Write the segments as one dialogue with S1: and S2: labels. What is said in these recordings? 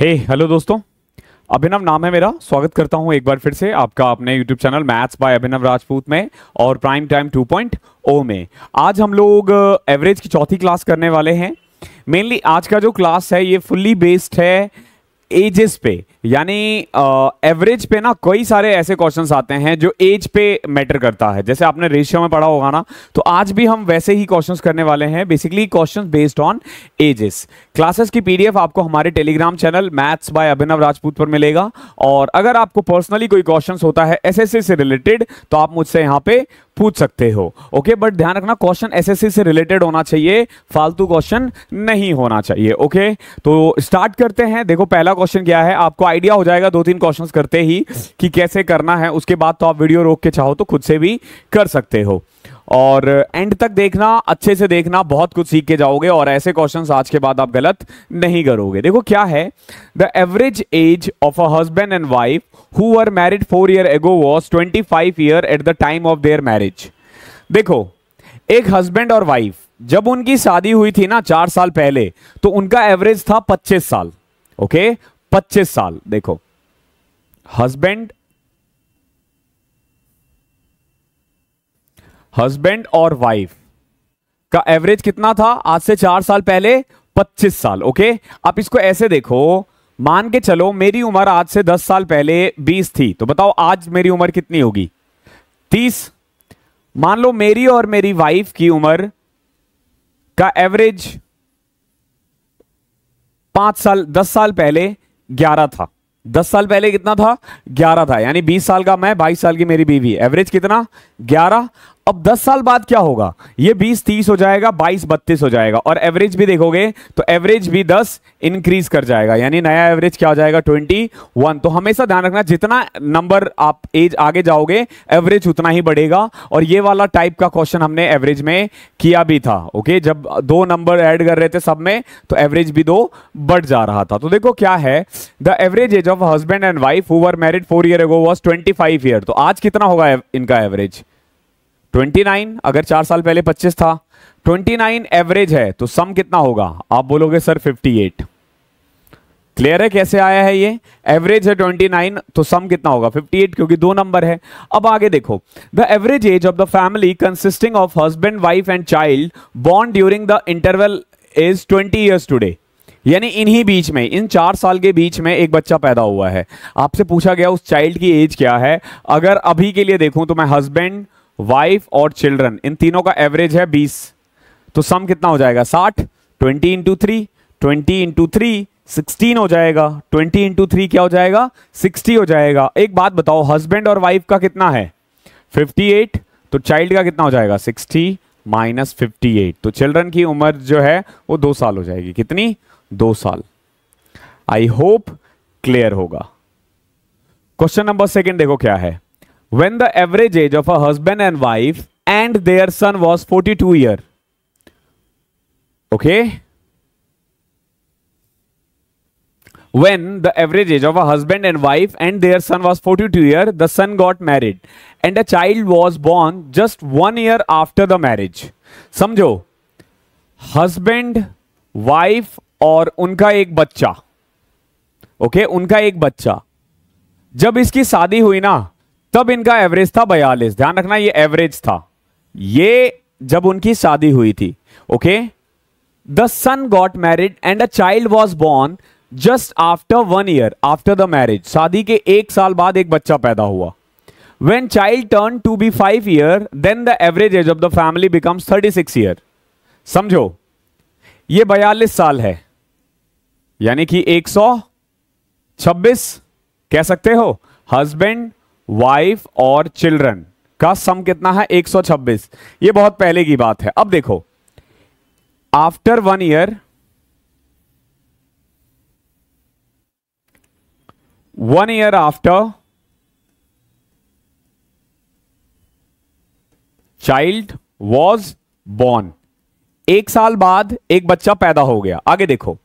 S1: हे hey, hello दोस्तों अभिनव नाम है मेरा स्वागत करता हूं एक बार फिर से आपका अपने YouTube channel maths by Abhinav Rajput में और प्राइम टाइम 2.0 में आज हम लोग एवरेज uh, की चौथी क्लास करने वाले हैं मेनली आज का जो क्लास है ये फुल्ली बेस्ड है एजेस पे यानी एवरेज पे ना कई सारे ऐसे क्वेश्चन आते हैं जो एज पे मैटर करता है जैसे आपने रेशियो में पढ़ा होगा ना तो आज भी हम वैसे ही क्वेश्चन करने वाले हैं basically question based on ages classes की पीडीएफ आपको हमारे Telegram channel maths by Abhinav Rajput पर मिलेगा और अगर आपको पर्सनली कोई क्वेश्चन होता है एस से रिलेटेड तो आप मुझसे यहाँ पे पूछ सकते हो ओके बट ध्यान रखना क्वेश्चन एस से रिलेटेड होना चाहिए फालतू क्वेश्चन नहीं होना चाहिए ओके तो स्टार्ट करते हैं देखो पहला क्वेश्चन क्या है आपको आइडिया हो जाएगा दो तीन क्वेश्चन करते ही कि कैसे करना है उसके बाद तो आप वीडियो रोक के चाहो तो खुद से भी कर सकते हो और एंड तक देखना अच्छे से देखना बहुत कुछ सीख के जाओगे और ऐसे क्वेश्चन आज के बाद आप गलत नहीं करोगे देखो क्या है the average age of a husband and wife who are married four year ago was twenty five year at the time of their marriage देखो एक हस्बैंड और वाइफ जब उनकी शादी हुई थी ना चार साल पहले तो उनका एवरेज था पच्चीस साल ओके पच्चीस साल देखो हस्बैंड हस्बैंड और वाइफ का एवरेज कितना था आज से चार साल पहले पच्चीस साल ओके आप इसको ऐसे देखो मान के चलो मेरी उम्र आज से दस साल पहले बीस थी तो बताओ आज मेरी उम्र कितनी होगी तीस मान लो मेरी और मेरी वाइफ की उम्र का एवरेज पांच साल दस साल पहले ग्यारह था दस साल पहले कितना था ग्यारह था यानी बीस साल का मैं बाईस साल की मेरी बीवी एवरेज कितना ग्यारह अब 10 साल बाद क्या होगा ये 20 30 हो जाएगा 22 बत्तीस हो जाएगा और एवरेज भी देखोगे तो एवरेज भी 10 इंक्रीज कर जाएगा यानी नया एवरेज क्या हो जाएगा 21 तो हमेशा ध्यान रखना जितना नंबर आप एज आगे जाओगे एवरेज उतना ही बढ़ेगा और ये वाला टाइप का क्वेश्चन हमने एवरेज में किया भी था ओके जब दो नंबर एड कर रहे थे सब में तो एवरेज भी दो बढ़ जा रहा था तो देखो क्या है the average age of husband and wife who are married four year ago was twenty five year तो आज कितना होगा इनका एवरेज 29 अगर चार साल पहले 25 था 29 एवरेज है तो सम कितना होगा आप बोलोगे सर 58 क्लियर है कैसे आया है ये एवरेज है 29 तो सम कितना होगा 58 क्योंकि दो नंबर है अब आगे देखो the average age of the family consisting of husband wife and child born during the interval is 20 years today यानी इन्हीं बीच में इन चार साल के बीच में एक बच्चा पैदा हुआ है आपसे पूछा गया उस चाइल्ड की एज क्या है अगर अभी के लिए देखूं तो मैं हस्बैंड वाइफ और चिल्ड्रन इन तीनों का एवरेज है बीस तो सम कितना हो जाएगा साठ twenty into three twenty into three sixteen हो जाएगा ट्वेंटी इंटू थ्री क्या हो जाएगा सिक्सटी हो जाएगा एक बात बताओ हस्बैंड और वाइफ का कितना है फिफ्टी एट तो चाइल्ड का कितना हो जाएगा सिक्सटी माइनस फिफ्टी एट तो चिल्ड्रन की उम्र जो है वो दो साल हो जाएगी कितनी दो साल आई होप क्लियर होगा क्वेश्चन नंबर सेकेंड देखो क्या है when the average age of a husband and wife and their son was 42 year okay when the average age of a husband and wife and their son was 42 year the son got married and a child was born just one year after the marriage समझो husband wife और उनका एक बच्चा okay okay? उनका एक बच्चा जब इसकी शादी हुई ना तब इनका एवरेज था बयालीस ध्यान रखना ये एवरेज था ये जब उनकी शादी हुई थी okay the son got married and a child was born just after one year after the marriage शादी के एक साल बाद एक बच्चा पैदा हुआ when child turn to be five year then the average age of the family becomes thirty six year समझो ये बयालीस साल है यानी कि एक सौ छब्बीस कह सकते हो हस्बैंड वाइफ और चिल्ड्रन का सम कितना है 126 ये बहुत पहले की बात है अब देखो after one year one year after child was born एक साल बाद एक बच्चा पैदा हो गया आगे देखो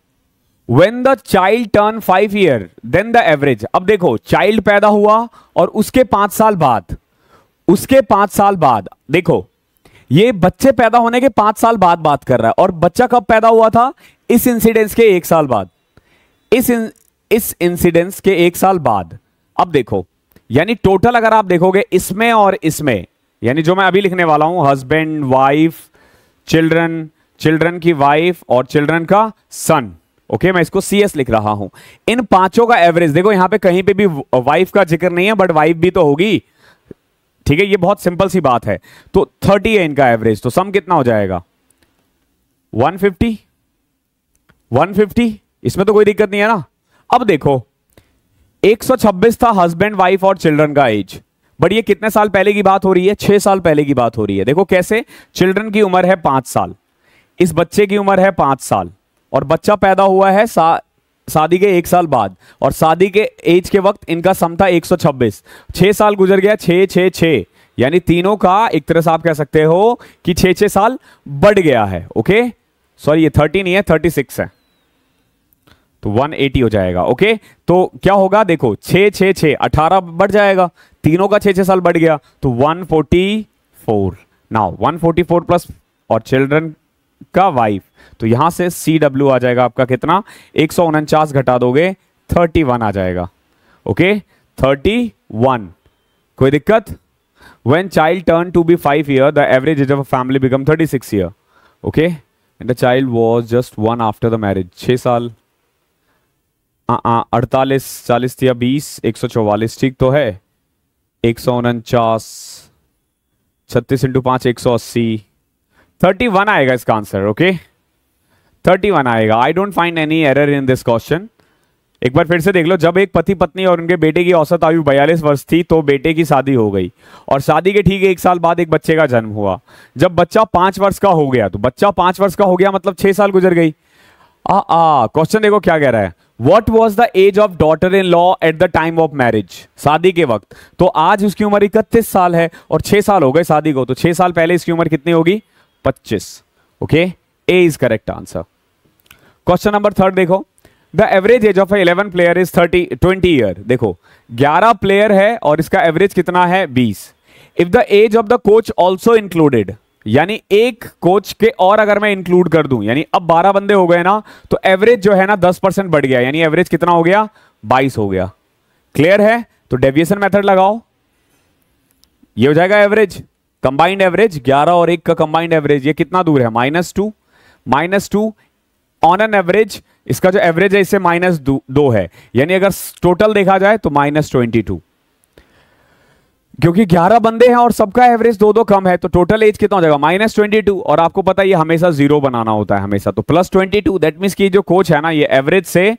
S1: when the child turn five year then the average अब देखो चाइल्ड पैदा हुआ और उसके पांच साल बाद उसके पांच साल बाद देखो ये बच्चे पैदा होने के पांच साल बाद बात कर रहा है और बच्चा कब पैदा हुआ था इस इंसिडेंस के एक साल बाद इस इन, इस इंसिडेंस के एक साल बाद अब देखो यानी टोटल अगर आप देखोगे इसमें और इसमें यानी जो मैं अभी लिखने वाला हूं हस्बैंड वाइफ चिल्ड्रन चिल्ड्रन की वाइफ और चिल्ड्रन का सन ओके मैं इसको सी लिख रहा हूं इन पांचों का एवरेज देखो यहां पे कहीं पे भी वाइफ का जिक्र नहीं है बट वाइफ भी तो होगी ठीक है ये बहुत सिंपल सी बात है तो थर्टी है इनका एवरेज तो सम कितना हो जाएगा वन फिफ्टी वन फिफ्टी इसमें तो कोई दिक्कत नहीं है ना अब देखो 126 था हस्बैंड वाइफ और चिल्ड्रन का एज बट ये कितने साल पहले की बात हो रही है छह साल पहले की बात हो रही है देखो कैसे चिल्ड्रन की उम्र है पांच साल इस बच्चे की उम्र है पांच साल और बच्चा पैदा हुआ है सा, शादी के एक साल बाद और शादी के एज के वक्त इनका सम था 126 छह साल गुजर गया छः छः छः यानी तीनों का एक तरह से आप कह सकते हो कि छः छः साल बढ़ गया है ओके सॉरी ये थर्टी नहीं है सिक्स है तो एटी हो जाएगा ओके तो क्या होगा देखो छ छः छः अठारह बढ़ जाएगा तीनों का छः छः साल बढ़ गया तो वन फोर्टी फोर ना वन फोर्टी फोर प्लस और चिल्ड्रन का वाइफ तो यहां से सी डब्ल्यू आ जाएगा आपका कितना एक घटा दोगे थर्टी वन आ जाएगा ओके थर्टी वन कोई दिक्कत when child turn to be five year the average age of family become become 36 year okay and the child was just one after the marriage 6 साल हाँ, हाँ, अड़तालीस चालीस या बीस एक सौ चौवालीस ठीक तो है एक सौ उनचास छत्तीस इंटू पांच एक सौ अस्सी थर्टी वन आएगा इसका आंसर ओके थर्टी वन आएगा I don't find any error in this question एक बार फिर से देख लो जब एक पति पत्नी और उनके बेटे की औसत आयु बयालीस वर्ष थी तो बेटे की शादी हो गई और शादी के ठीक एक साल बाद एक बच्चे का जन्म हुआ जब बच्चा पांच वर्ष का हो गया तो बच्चा पांच वर्ष का हो गया मतलब छह साल गुजर गई आ आ क्वेश्चन देखो क्या कह रहा है what was the age of daughter in law at the time of marriage शादी के वक्त तो आज उसकी उम्र इकतीस साल है और छह साल हो गए शादी को तो छह साल पहले इसकी उम्र कितनी होगी पच्चीस okay A is correct answer question number third देखो the average age of eleven player is thirty twenty year देखो ग्यारह प्लेयर है और इसका एवरेज कितना है बीस if the age of the coach also included यानी एक कोच के और अगर मैं इंक्लूड कर दूं यानी अब 12 बंदे हो गए ना तो एवरेज जो है ना 10 परसेंट बढ़ गया यानी एवरेज कितना हो गया 22 हो गया क्लियर है तो डेविएशन मेथड लगाओ ये हो जाएगा एवरेज कंबाइंड एवरेज 11 और एक का कंबाइंड एवरेज ये कितना दूर है minus two minus two on an average इसका जो एवरेज है इसे माइनस दो है यानी अगर टोटल देखा जाए तो माइनस ट्वेंटी टू क्योंकि 11 बंदे हैं और सबका एवरेज दो दो कम है तो टोटल एज कितना हो जाएगा माइनस ट्वेंटी टू और आपको पता है ये हमेशा जीरो बनाना होता है हमेशा तो plus twenty two that means की जो कोच है ना ये एवरेज से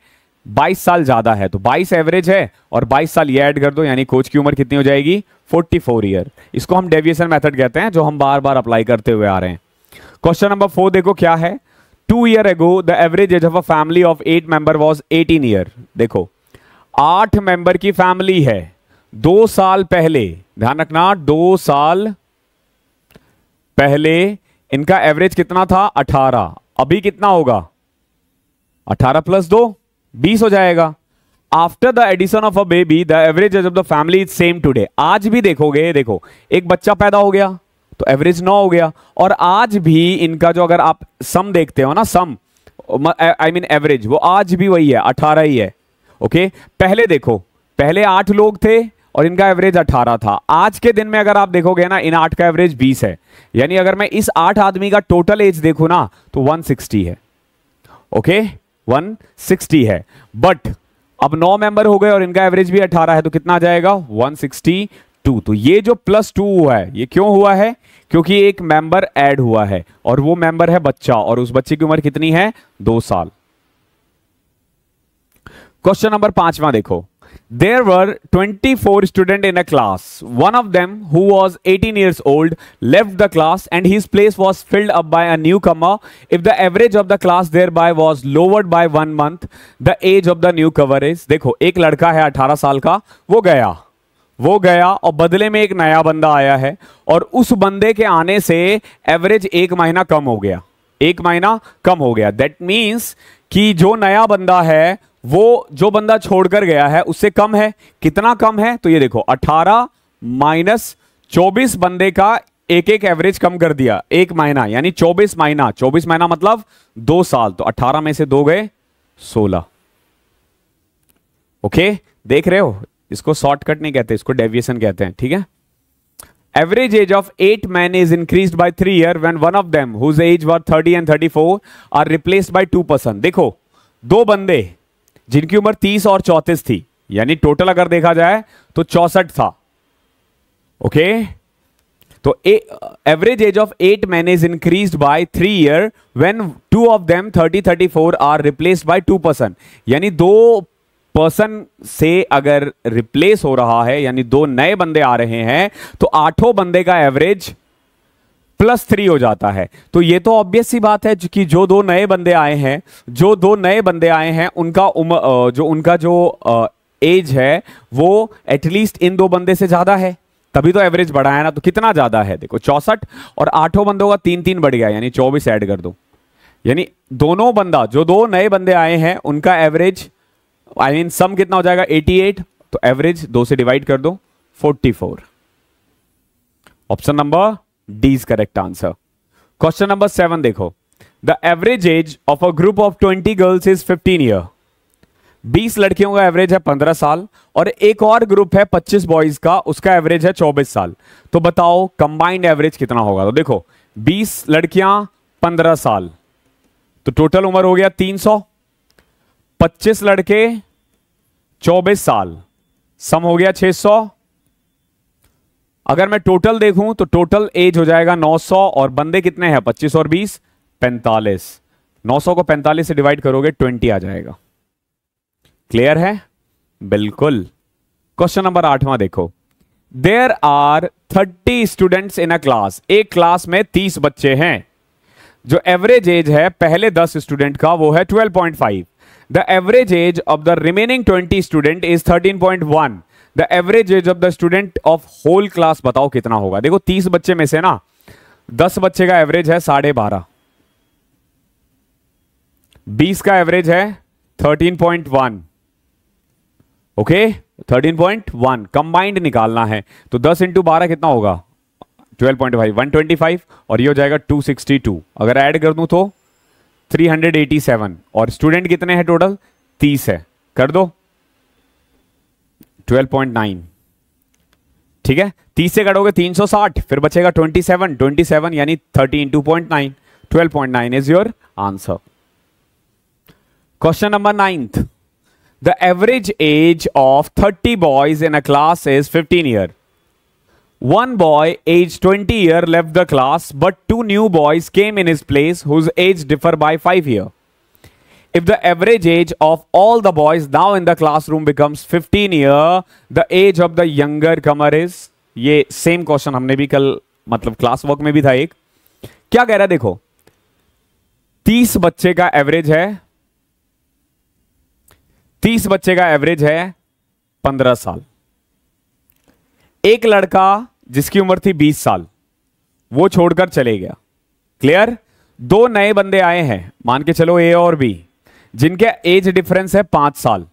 S1: 22 साल ज्यादा है तो 22 एवरेज है और 22 साल ये ऐड कर दो यानी कोच की उम्र कितनी हो जाएगी 44 ईयर इसको हम डेविएशन मेथड कहते हैं जो हम बार बार अप्लाई करते हुए आ रहे हैं क्वेश्चन नंबर फोर देखो क्या है two year ago the average age of a family of eight member was eighteen year देखो आठ मेंबर की फैमिली है दो साल पहले ध्यान रखना दो साल पहले इनका एवरेज कितना था अठारह अभी कितना होगा अठारह प्लस दो बीस हो जाएगा after the addition of a baby the average age of the family is same today आज भी देखोगे देखो एक बच्चा पैदा हो गया तो एवरेज नौ हो गया और आज भी इनका जो अगर आप सम देखते हो ना सम आई मीन एवरेज वो आज भी वही है अठारह ही है ओके okay? पहले देखो पहले आठ लोग थे और इनका एवरेज अठारह था आज के दिन में अगर आप देखोगे ना इन आठ का एवरेज बीस है यानी अगर मैं इस आठ आदमी का टोटल एज देखू ना तो वन सिक्सटी है ओके okay? 160 है बट अब नौ मेंबर हो गए और इनका एवरेज भी 18 है तो कितना जाएगा 162 तो ये जो प्लस टू हुआ है ये क्यों हुआ है क्योंकि एक मेंबर ऐड हुआ है और वो मेंबर है बच्चा और उस बच्चे की उम्र कितनी है दो साल क्वेश्चन नंबर पांचवा देखो there were 24 students in a class. One of them, who was 18 years old, left the class and his place was filled up by a newcomer. If the average of the class thereby was lowered by one month, the age of the newcomer is. देखो एक लड़का है 18 साल का वो गया वो गया और बदले में एक नया बंदा आया है और उस बंदे के आने से एवरेज एक महीना कम हो गया एक महीना कम हो गया दैट मीन्स कि जो नया बंदा है वो जो बंदा छोड़कर गया है उससे कम है कितना कम है तो ये देखो 18 माइनस 24 बंदे का एक एक एवरेज कम कर दिया एक महीना यानी 24 महीना 24 महीना मतलब दो साल तो 18 में से दो गए 16 ओके देख रहे हो इसको शॉर्टकट नहीं कहते इसको डेविएशन कहते हैं ठीक है average age of eight man is increase by three year when one of them whose age were thirty and thirty are replaced by two person देखो दो बंदे जिनकी उम्र तीस और चौतीस थी यानी टोटल अगर देखा जाए तो चौसठ था ओके तो average age of eight man is increase by three year when two of them thirty thirty four are replace by two person यानी दो पर्सन से अगर रिप्लेस हो रहा है यानी दो नए बंदे आ रहे हैं तो आठों बंदे का एवरेज प्लस थ्री हो जाता है तो ये तो ऑब्वियस सी बात है कि जो दो नए बंदे आए हैं जो दो नए बंदे आए हैं उनका उम्र जो उनका जो एज है वो एटलीस्ट इन दो बंदे से ज़्यादा है तभी तो एवरेज बढ़ाया ना तो कितना ज़्यादा है देखो चौसठ और आठों बंदों का तीन तीन बढ़ गया यानी चौबीस ऐड कर दो यानी दोनों बंदा जो दो नए बंदे आए हैं उनका एवरेज आई मीन सम कितना हो जाएगा 88 तो एवरेज दो से डिवाइड कर दो 44 option number D is correct answer question number seven देखो the average age of a group of twenty girls is fifteen year बीस लड़कियों का एवरेज है पंद्रह साल और एक और ग्रुप है पच्चीस बॉयज का उसका एवरेज है चौबीस साल तो बताओ कंबाइंड एवरेज कितना होगा तो देखो बीस लड़कियां पंद्रह साल तो टोटल उम्र हो गया तीन सौ पच्चीस लड़के चौबीस साल सम हो गया छह सौ अगर मैं टोटल देखूं तो टोटल एज हो जाएगा 900 और बंदे कितने हैं 25 और 20 45 900 को 45 से डिवाइड करोगे 20 आ जाएगा क्लियर है बिल्कुल क्वेश्चन नंबर आठवां देखो there are 30 students in a class एक क्लास में 30 बच्चे हैं जो एवरेज एज है पहले 10 स्टूडेंट का वो है 12.5 the average age of the remaining 20 student is 13.1 the average age of the student of whole class बताओ कितना होगा देखो तीस बच्चे में से ना दस बच्चे का एवरेज है साढ़े बारह बीस का एवरेज है thirteen point one okay thirteen point one combined निकालना है तो दस इंटू बारह कितना होगा twelve point five one twenty five और ये हो जाएगा टू सिक्सटी टू अगर ऐड कर दूं तो थ्री हंड्रेड एटी सेवन और स्टूडेंट कितने हैं टोटल तीस है कर दो ट्वेल्व पॉइंट नाइन ठीक है तीस से कटोगे तीन सौ साठ फिर बचेगा ट्वेंटी सेवन ट्वेंटी सेवन यानी thirty into point nine twelve point nine is your answer question number ninth the average age of thirty boys in a class is fifteen year one boy age twenty year left the class but two new boys came in his place whose age differ by 5 year. The average age of all the boys now in the classroom becomes fifteen year the age of the younger comer is ये same question हमने भी कल मतलब class work में भी था एक क्या कह रहा है देखो तीस बच्चे का एवरेज है तीस बच्चे का एवरेज है पंद्रह साल एक लड़का जिसकी उम्र थी बीस साल वो छोड़कर चले गया क्लियर दो नए बंदे आए हैं मान के चलो ए और बी जिनके एज डिफरेंस है पांच साल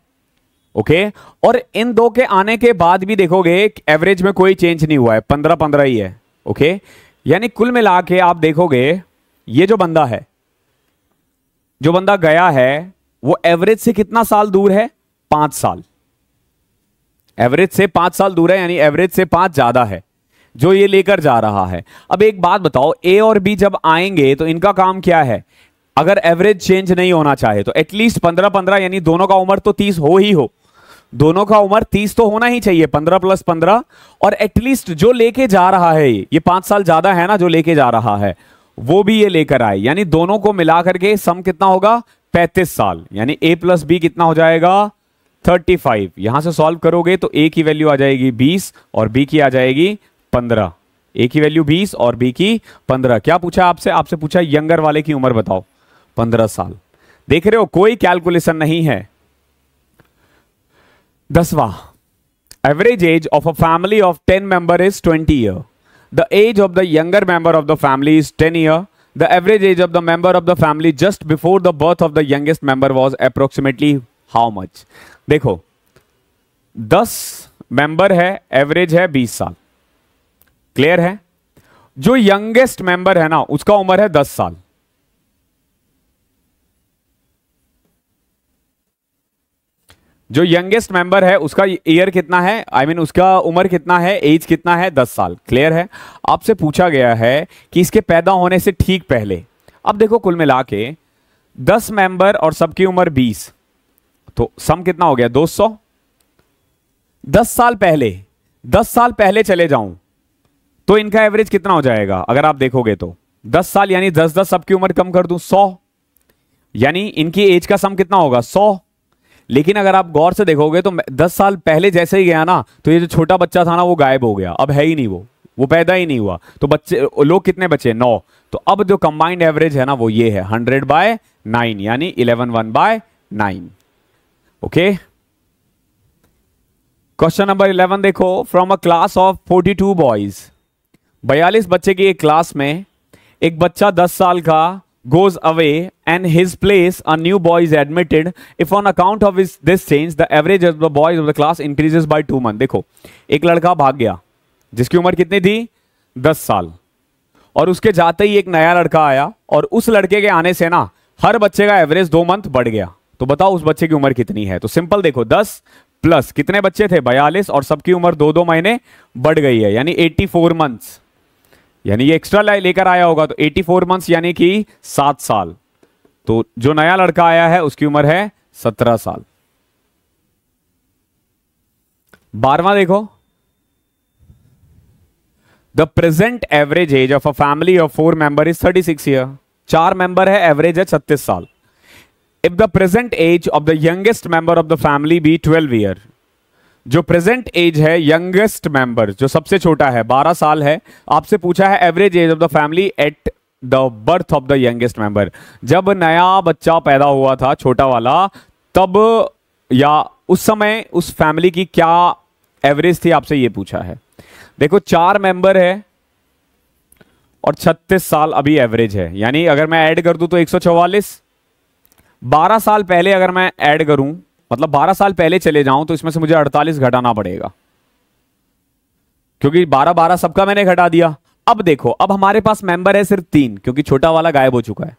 S1: ओके और इन दो के आने के बाद भी देखोगे एवरेज में कोई चेंज नहीं हुआ है पंद्रह पंद्रह ही है ओके यानी कुल मिला के आप देखोगे ये जो बंदा है जो बंदा गया है वो एवरेज से कितना साल दूर है पांच साल एवरेज से पांच साल दूर है यानी एवरेज से पांच ज्यादा है जो ये लेकर जा रहा है अब एक बात बताओ ए और बी जब आएंगे तो इनका काम क्या है अगर एवरेज चेंज नहीं होना चाहे तो एटलीस्ट पंद्रह पंद्रह यानी दोनों का उम्र तो तीस हो ही हो दोनों का उम्र तीस तो होना ही चाहिए पंद्रह प्लस पंद्रह और एटलीस्ट जो लेके जा रहा है ये पांच साल ज्यादा है ना जो लेके जा रहा है वो भी ये लेकर आए यानी दोनों को मिला करके सम कितना होगा पैंतीस साल यानी ए प्लस बी कितना हो जाएगा थर्टी फाइव यहां से सॉल्व करोगे तो ए की वैल्यू आ जाएगी बीस और बी की आ जाएगी पंद्रह ए की वैल्यू बीस और बी की पंद्रह क्या पूछा आपसे आपसे पूछा यंगर वाले की उम्र बताओ पंद्रह साल देख रहे हो कोई कैलकुलेशन नहीं है दसवा average age of a family of ten member is twenty year the age of the younger member of the family is ten year the average age of the member of the family just before the birth of the youngest member was approximately how much देखो दस member है average है बीस साल clear है जो youngest member है ना उसका उम्र है दस साल जो यंगेस्ट मेंबर है उसका ईयर कितना है आई I मीन mean, उसका उम्र कितना है एज कितना है दस साल क्लियर है आपसे पूछा गया है कि इसके पैदा होने से ठीक पहले अब देखो कुल मिला के दस मेंबर और सबकी उम्र बीस तो सम कितना हो गया दो सौ दस साल पहले दस साल पहले चले जाऊं तो इनका एवरेज कितना हो जाएगा अगर आप देखोगे तो दस साल यानी दस दस सबकी उम्र कम कर दू सौ यानी इनकी एज का सम कितना होगा सौ लेकिन अगर आप गौर से देखोगे तो दस साल पहले जैसे ही गया ना तो ये जो छोटा बच्चा था ना वो गायब हो गया अब है ही नहीं वो वो पैदा ही नहीं हुआ तो बच्चे लोग कितने बचे नौ तो अब जो कंबाइंड एवरेज है ना वो ये है हंड्रेड बाय नाइन यानी eleven one by nine okay question number eleven देखो from a class of forty two boys बयालीस बच्चे की एक क्लास में एक बच्चा दस साल का goes away and his place a new boy is admitted if on account of his, this change the average of the boys of the class increases by two month देखो एक लड़का भाग गया जिसकी उम्र कितनी थी दस साल और उसके जाते ही एक नया लड़का आया और उस लड़के के आने से ना हर बच्चे का एवरेज दो मंथ बढ़ गया तो बताओ उस बच्चे की उम्र कितनी है तो सिंपल देखो दस प्लस कितने बच्चे थे बयालीस और सबकी उम्र दो दो महीने बढ़ गई है यानी एट्टी फोर मंथ्स यानी ये एक्स्ट्रा लेकर आया होगा तो 84 फोर मंथ यानी कि सात साल तो जो नया लड़का आया है उसकी उम्र है सत्रह साल बारवा देखो the present average age of a family of four member is thirty six year चार मेंबर है एवरेज है छत्तीस साल if the present age of the youngest member of the family be twelve year जो प्रेजेंट एज है youngest member जो सबसे छोटा है 12 साल है आपसे पूछा है average age of the family at the birth of the youngest member जब नया बच्चा पैदा हुआ था छोटा वाला तब या उस समय उस फैमिली की क्या एवरेज थी आपसे ये पूछा है देखो चार मेंबर है और 36 साल अभी एवरेज है यानी अगर मैं ऐड कर दूं तो 144 12 साल पहले अगर मैं ऐड करूं मतलब 12 साल पहले चले जाऊं तो इसमें से मुझे 48 घटाना पड़ेगा क्योंकि 12 12 सबका मैंने घटा दिया अब देखो अब हमारे पास मेंबर है सिर्फ तीन क्योंकि छोटा वाला गायब हो चुका है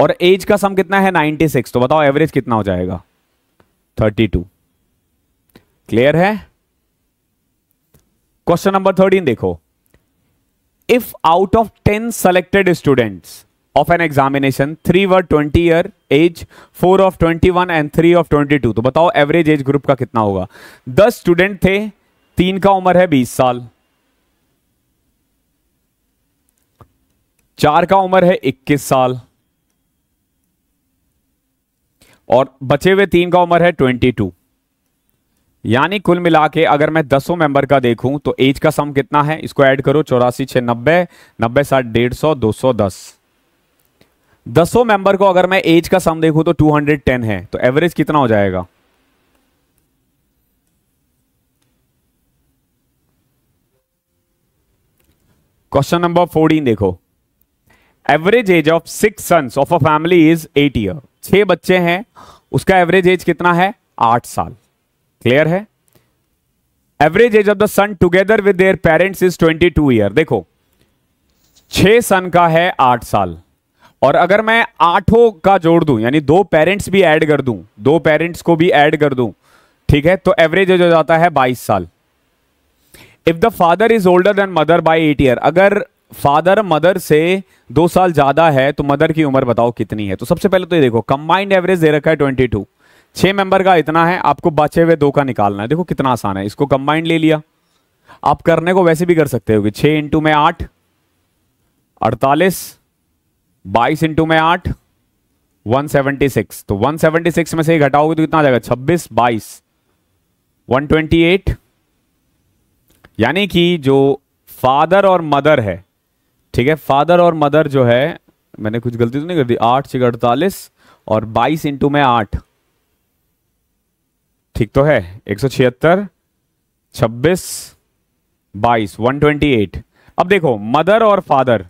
S1: और एज का सम कितना है 96 तो बताओ एवरेज कितना हो जाएगा 32 क्लियर है क्वेश्चन नंबर थर्टीन देखो if out of ten selected students of an examination three were twenty year age four of twenty one and three of twenty two तो बताओ एवरेज एज ग्रुप का कितना होगा दस स्टूडेंट थे तीन का उम्र है बीस साल चार का उम्र है इक्कीस साल और बचे हुए तीन का उम्र है ट्वेंटी टू यानी कुल मिला के अगर मैं दसों मेंबर का देखूं तो एज का सम कितना है इसको ऐड करो चौरासी छ नब्बे नब्बे साठ डेढ़ सौ दो सौ दस दसों मेंबर को अगर मैं एज का सम देखूं तो 210 है तो एवरेज कितना हो जाएगा क्वेश्चन नंबर 14 देखो average age of six sons of a family is eight year छह बच्चे हैं उसका एवरेज एज कितना है आठ साल क्लियर है average age of the son together with their parents is 22 year देखो छह सन का है आठ साल और अगर मैं आठों का जोड़ दूं यानी दो पेरेंट्स भी ऐड कर दूं दो पेरेंट्स को भी ऐड कर दूं ठीक है तो एवरेज हो जाता है बाईस साल if the father is older than mother by eight year अगर फादर मदर से दो साल ज्यादा है तो मदर की उम्र बताओ कितनी है तो सबसे पहले तो ये देखो कंबाइंड एवरेज दे रखा है ट्वेंटी टू छह मेंबर का इतना है आपको बचे हुए दो का निकालना है देखो कितना आसान है इसको कंबाइंड ले लिया आप करने को वैसे भी कर सकते हो कि छः इंटू में आठ अड़तालीस बाईस इंटू में आठ 176 तो 176 में से घटाओगे तो कितना आ जाएगा 26 ट्वेंटी 128 यानी कि जो फादर और मदर है ठीक है फादर और मदर जो है मैंने कुछ गलती तो नहीं कर दी आठ छिक अड़तालीस और 22 इंटू में आठ ठीक तो है एक सौ छिहत्तर छब्बीस बाईस वन ट्वेंटी एट अब देखो मदर और फादर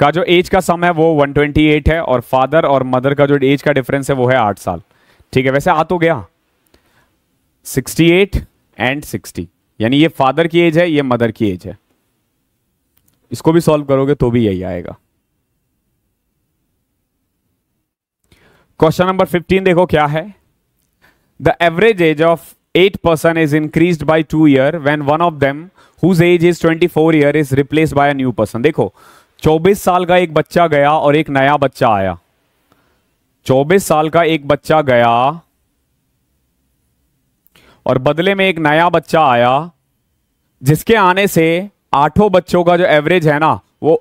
S1: का जो एज का सम है वो 128 है और फादर और मदर का जो एज का डिफरेंस है वो है आठ साल ठीक है वैसे आ तो गया 68 एंड 60 यानी ये फादर की एज है ये मदर की एज है इसको भी सॉल्व करोगे तो भी यही आएगा क्वेश्चन नंबर 15 देखो क्या है the average age of eight person is increase by two year when one of them whose age is four year is replace by new person देखो चौबीस साल का एक बच्चा गया और एक नया बच्चा आया चौबीस साल का एक बच्चा गया और बदले में एक नया बच्चा आया जिसके आने से आठों बच्चों का जो एवरेज है ना वो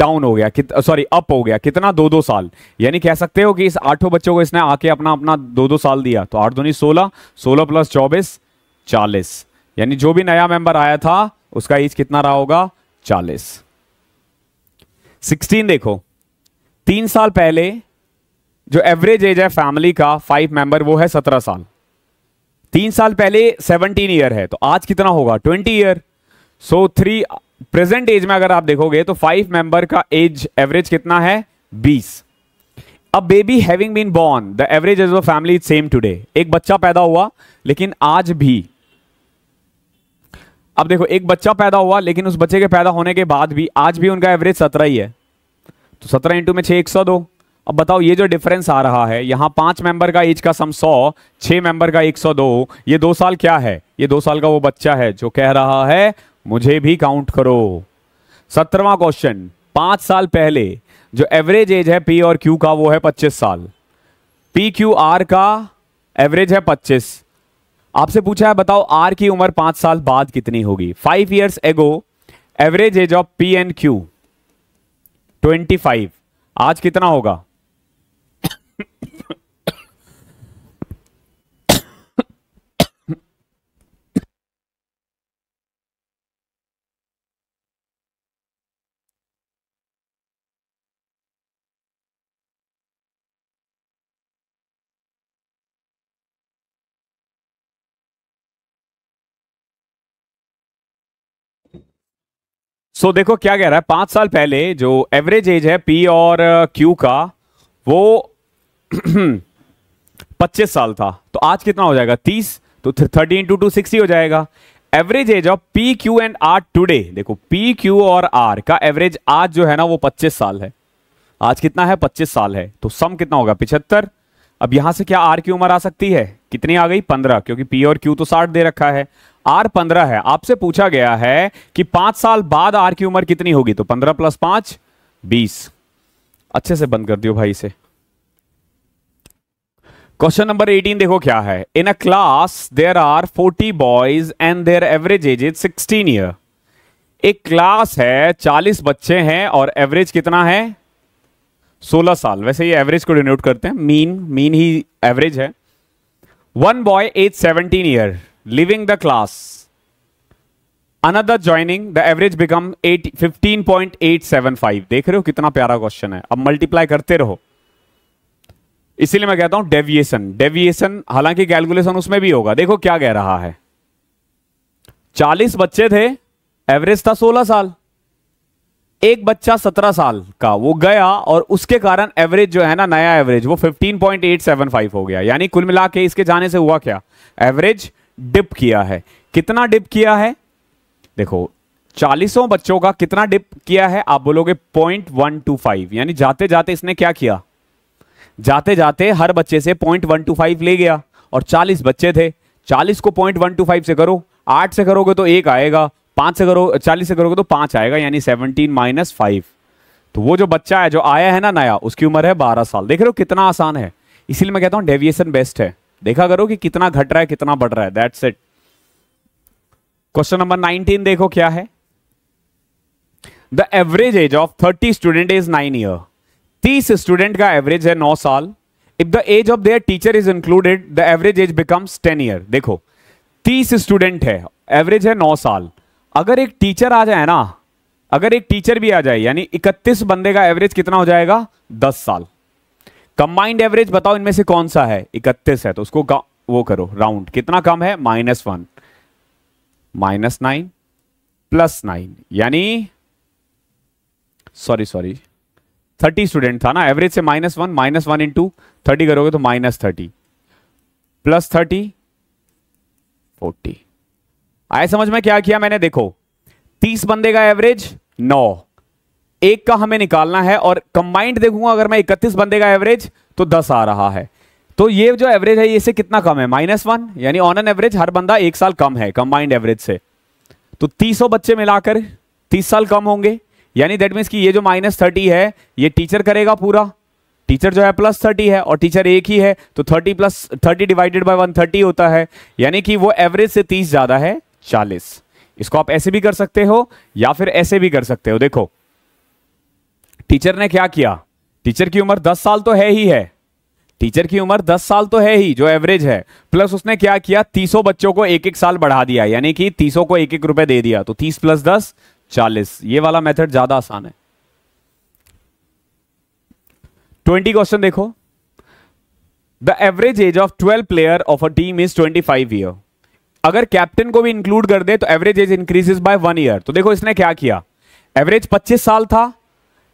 S1: डाउन हो गया सॉरी अप हो गया कितना दो दो साल यानी कह सकते हो कि इस आठों बच्चों को इसने आके अपना अपना दो दो साल दिया तो आठ दोनी सोलह सोलह प्लस चौबीस चालीस यानी जो भी नया मेंबर आया था उसका एज कितना रहा होगा चालीस सिक्सटीन देखो तीन साल पहले जो एवरेज एज है फैमिली का फाइव मेंबर वो है सत्रह साल तीन साल पहले सेवनटीन ईयर है तो आज कितना होगा twenty year so three present age में अगर आप देखोगे तो फाइव मेंबर का एज एवरेज कितना है बीस अब baby having been born the average age of family same today एक बच्चा पैदा हुआ लेकिन आज भी अब देखो एक बच्चा पैदा हुआ लेकिन उस बच्चे के पैदा होने के बाद भी आज भी उनका एवरेज सत्रह ही है तो सत्रह इंटू में छः एक सौ दो अब बताओ ये जो डिफरेंस आ रहा है यहाँ पांच मेंबर का एज का सम सौ छः मेंबर का एक सौ दो ये दो साल क्या है ये दो साल का वो बच्चा है जो कह रहा है मुझे भी काउंट करो सत्रहवा क्वेश्चन पांच साल पहले जो एवरेज एज है पी और क्यू का वो है पच्चीस साल पी क्यू आर का एवरेज है पच्चीस आपसे पूछा है बताओ आर की उम्र पांच साल बाद कितनी होगी five years ago average age of P and Q twenty five आज कितना होगा सो so, देखो क्या कह रहा है पांच साल पहले जो एवरेज एज है पी और क्यू uh, का वो पच्चीस साल था तो आज कितना हो जाएगा तीस तो थर्टी इंटू टू सिक्सटी हो जाएगा average age of P Q and R today देखो पी क्यू और आर का एवरेज आज जो है ना वो पच्चीस साल है आज कितना है पच्चीस साल है तो सम कितना होगा पिछहत्तर अब यहां से क्या आर की उम्र आ सकती है कितनी आ गई पंद्रह क्योंकि पी और क्यू तो साठ दे रखा है आर पंद्रह है आपसे पूछा गया है कि पांच साल बाद आर की उम्र कितनी होगी तो पंद्रह प्लस पांच बीस अच्छे से बंद कर दियो भाई से क्वेश्चन नंबर एटीन देखो क्या है in a class there are forty boys and their average age is sixteen year एक क्लास है चालीस बच्चे हैं और एवरेज कितना है सोलह साल वैसे ये एवरेज को डिनोट करते हैं मीन मीन ही एवरेज है one boy age seventeen year class the average become at fifteen point eight seven five देख रहे हो कितना प्यारा क्वेश्चन है अब मल्टीप्लाई करते रहो इसीलिए मैं कहता हूं डेविएशन डेविएशन हालांकि कैलकुलेशन उसमें भी होगा देखो क्या कह रहा है 40 बच्चे थे एवरेज था 16 साल एक बच्चा 17 साल का वो गया और उसके कारण एवरेज जो है ना नया एवरेज वो 15.875 हो गया यानी कुल मिला के इसके जाने से हुआ क्या एवरेज डिप किया है कितना डिप किया है देखो चालीसों बच्चों का कितना डिप किया है आप बोलोगे पॉइंट वन टू फाइव यानी जाते जाते इसने क्या किया जाते जाते हर बच्चे से पॉइंट वन टू फाइव ले गया और चालीस बच्चे थे चालीस को पॉइंट वन टू फाइव से करो आठ से करोगे तो एक आएगा पांच से करो चालीस से करोगे तो पांच आएगा यानी सेवनटीन माइनस फाइव तो वो जो बच्चा है जो आया है ना नया उसकी उम्र है बारह साल देख रहे हो कितना आसान है इसीलिए मैं कहता हूं डेविएशन बेस्ट है देखा करो कि कितना घट रहा है कितना बढ़ रहा है दैट्स इट क्वेश्चन नंबर 19 देखो क्या है the average age of 30 student is 9 year 30 student का एवरेज है 9 साल if the age of their teacher is included the average age becomes 10 year देखो 30 स्टूडेंट है एवरेज है 9 साल अगर एक टीचर आ जाए ना अगर एक टीचर भी आ जाए यानी 31 बंदे का एवरेज कितना हो जाएगा 10 साल कंबाइंड एवरेज बताओ इनमें से कौन सा है इकतीस है तो उसको वो करो राउंड कितना कम है minus one minus nine plus nine यानी सॉरी सॉरी थर्टी स्टूडेंट था ना एवरेज से minus one minus one into thirty करोगे तो minus thirty plus thirty forty आए समझ में क्या किया मैंने देखो तीस बंदे का एवरेज नौ एक का हमें निकालना है और कंबाइंड देखूंगा अगर मैं इकतीस बंदे का एवरेज तो दस आ रहा है तो ये जो एवरेज है ये से कितना कम है माइनस वन यानी ऑन एन एवरेज हर बंदा एक साल कम है कंबाइंड एवरेज से तो तीसों बच्चे मिलाकर तीस साल कम होंगे यानी दैट मीन्स कि ये जो माइनस थर्टी है ये टीचर करेगा पूरा टीचर जो है प्लस थर्टी है और टीचर एक ही है तो thirty plus thirty divided by one thirty होता है यानी कि वो एवरेज से तीस ज़्यादा है चालीस इसको आप ऐसे भी कर सकते हो या फिर ऐसे भी कर सकते हो देखो टीचर ने क्या किया टीचर की उम्र दस साल तो है ही है टीचर की उम्र दस साल तो है ही जो एवरेज है प्लस उसने क्या किया तीसों बच्चों को एक एक साल बढ़ा दिया यानी कि तीसों को एक एक रुपए दे दिया तो तीस प्लस दस चालीस ये वाला मेथड ज्यादा आसान है ट्वेंटी क्वेश्चन देखो the average age of twelve player of a team is twenty five year अगर कैप्टन को भी इंक्लूड कर दे तो average age increases by one year तो देखो इसने क्या किया एवरेज पच्चीस साल था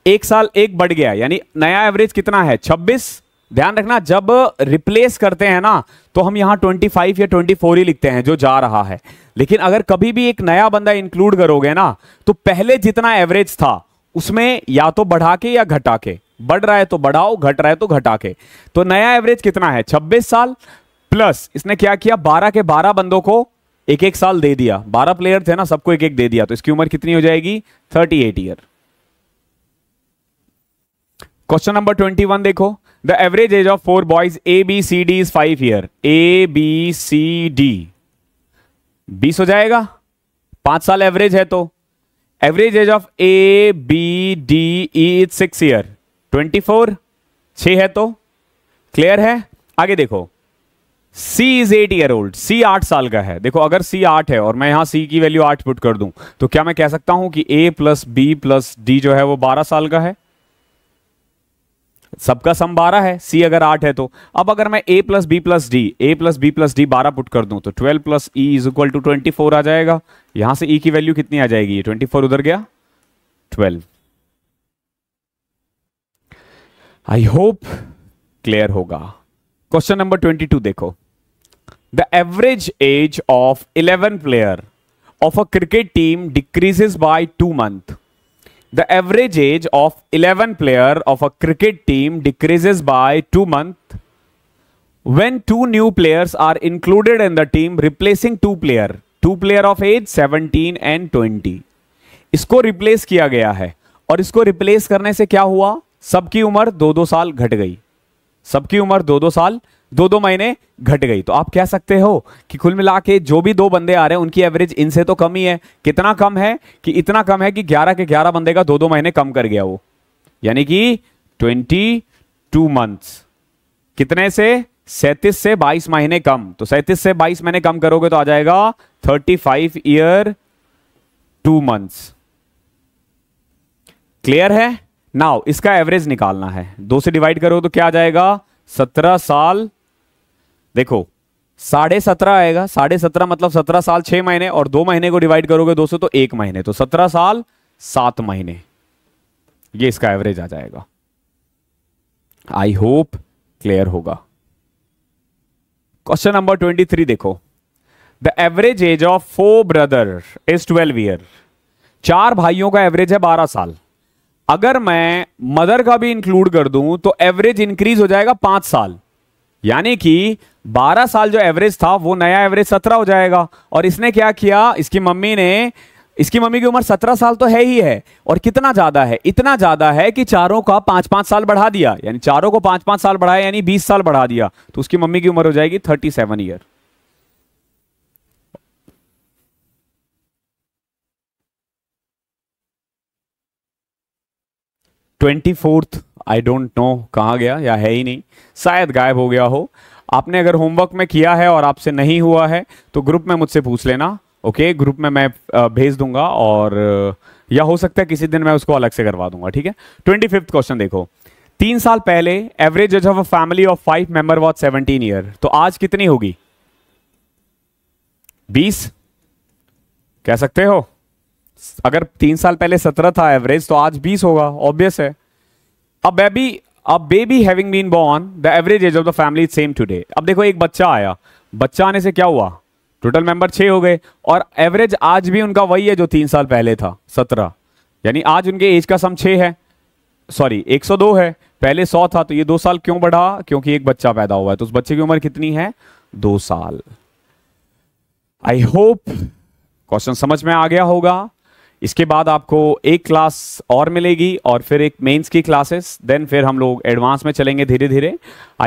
S1: एक साल एक बढ़ गया यानी नया एवरेज कितना है 26 ध्यान रखना जब रिप्लेस करते हैं ना तो हम ट्वेंटी 25 या 24 ही लिखते हैं जो जा रहा है लेकिन अगर कभी भी एक नया बंदा इंक्लूड करोगे ना तो पहले जितना एवरेज था उसमें या तो बढ़ा के या घटा के बढ़ रहा है तो बढ़ाओ घट रहा है तो घटा के तो नया एवरेज कितना है छब्बीस साल प्लस इसने क्या किया बारह के बारह बंदों को एक एक साल दे दिया बारह प्लेयर थे ना सबको एक एक दे दिया तो इसकी उम्र कितनी हो जाएगी thirty eight year question number twenty one देखो the average age of four boys A B C D is five year A B C D बीस हो जाएगा पांच साल एवरेज है तो average age of A B D E is six year twenty four छ है तो क्लियर है आगे देखो C is eight year old C आठ साल का है देखो अगर सी आठ है और मैं यहां सी की वैल्यू आठ पुट कर दूं तो क्या मैं कह सकता हूं कि A plus B plus D जो है वो बारह साल का है सबका सम बारह है सी अगर आठ है तो अब अगर मैं A plus B plus D A plus B plus D बारह पुट कर दूं तो twelve plus E is equal to twenty four आ जाएगा यहां से ई e की वैल्यू कितनी आ जाएगी ट्वेंटी फोर उधर गया ट्वेल्व आई होप क्लियर होगा क्वेश्चन नंबर ट्वेंटी टू देखो the average age of eleven player of a cricket team decreases by two month the average age of eleven player of a cricket team decreases by two month when two new players are included in the team replacing two player two player of age seventeen and twenty इसको replace किया गया है और इसको replace करने से क्या हुआ सबकी उम्र दो दो साल घट गई सबकी उम्र दो दो साल दो दो महीने घट गई तो आप कह सकते हो कि कुल मिला के जो भी दो बंदे आ रहे हैं उनकी एवरेज इनसे तो कम ही है कितना कम है कि इतना कम है कि 11 के 11 बंदे का दो दो महीने कम कर गया वो यानी कि 22 मंथ्स कितने से सैंतीस से 22 महीने कम तो सैतीस से 22 महीने कम करोगे तो आ जाएगा 35 ईयर टू मंथ्स क्लियर है नाउ इसका एवरेज निकालना है दो से डिवाइड करो तो क्या आ जाएगा सत्रह साल देखो साढ़े सत्रह आएगा साढ़े सत्रह मतलब सत्रह साल छह महीने और दो महीने को डिवाइड करोगे दो सौ तो एक महीने तो सत्रह साल सात महीने ये इसका एवरेज आ जाएगा आई होप क्लियर होगा क्वेश्चन नंबर ट्वेंटी थ्री देखो the average age of four brother is twelve year चार भाइयों का एवरेज है बारह साल अगर मैं मदर का भी इंक्लूड कर दूं तो एवरेज इंक्रीज हो जाएगा पांच साल यानी कि 12 साल जो एवरेज था वो नया एवरेज 17 हो जाएगा और इसने क्या किया इसकी मम्मी ने इसकी मम्मी की उम्र 17 साल तो है ही है और कितना ज्यादा है इतना ज्यादा है कि चारों का पांच पांच साल बढ़ा दिया यानी चारों को पांच पांच साल बढ़ाया यानी 20 साल बढ़ा दिया तो उसकी मम्मी की उम्र हो जाएगी 37 year twenty fourth I don't know कहाँ गया या है ही नहीं शायद गायब हो गया हो आपने अगर होमवर्क में किया है और आपसे नहीं हुआ है तो ग्रुप में मुझसे पूछ लेना ओके ग्रुप में मैं भेज दूंगा और या हो सकता है किसी दिन मैं उसको अलग से करवा दूंगा ठीक है ट्वेंटी फिफ्थ क्वेश्चन देखो तीन साल पहले average age of a family of five member was seventeen year तो आज कितनी होगी बीस कह सकते हो अगर तीन साल पहले सत्रह था एवरेज तो आज बीस होगा ऑब्वियस है अब बेबी अब baby having been born the average age of the family same today अब देखो एक बच्चा आया बच्चा आने से क्या हुआ टोटल मेंबर छह हो गए और एवरेज आज भी उनका वही है जो तीन साल पहले था सत्रह यानी आज उनके एज का सम छे है सॉरी 102 है पहले 100 था तो ये दो साल क्यों बढ़ा क्योंकि एक बच्चा पैदा हुआ है तो उस बच्चे की उम्र कितनी है दो साल आई होप क्वेश्चन समझ में आ गया होगा इसके बाद आपको एक क्लास और मिलेगी और फिर एक मेंस की क्लासेस देन फिर हम लोग एडवांस में चलेंगे धीरे धीरे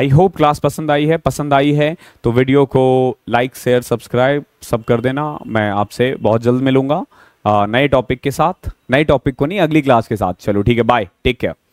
S1: आई होप क्लास पसंद आई है पसंद आई है तो वीडियो को लाइक शेयर सब्सक्राइब सब कर देना मैं आपसे बहुत जल्द मिलूंगा नए टॉपिक के साथ नए टॉपिक को नहीं अगली क्लास के साथ चलो ठीक है बाय टेक केयर